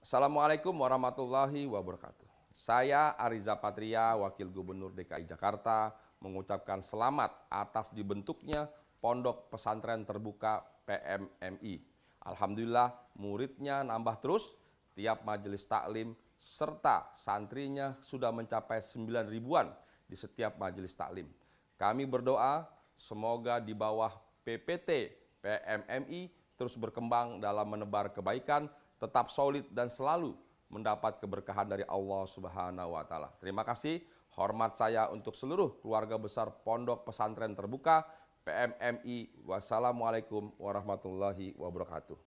Assalamualaikum warahmatullahi wabarakatuh. Saya Ariza Patria, Wakil Gubernur DKI Jakarta, mengucapkan selamat atas dibentuknya Pondok Pesantren Terbuka PMMI. Alhamdulillah muridnya nambah terus, tiap majelis taklim serta santrinya sudah mencapai 9 ribuan di setiap majelis taklim. Kami berdoa semoga di bawah PPT PMMI terus berkembang dalam menebar kebaikan, tetap solid dan selalu mendapat keberkahan dari Allah Subhanahu wa taala. Terima kasih. Hormat saya untuk seluruh keluarga besar Pondok Pesantren Terbuka PMMI. Wassalamualaikum warahmatullahi wabarakatuh.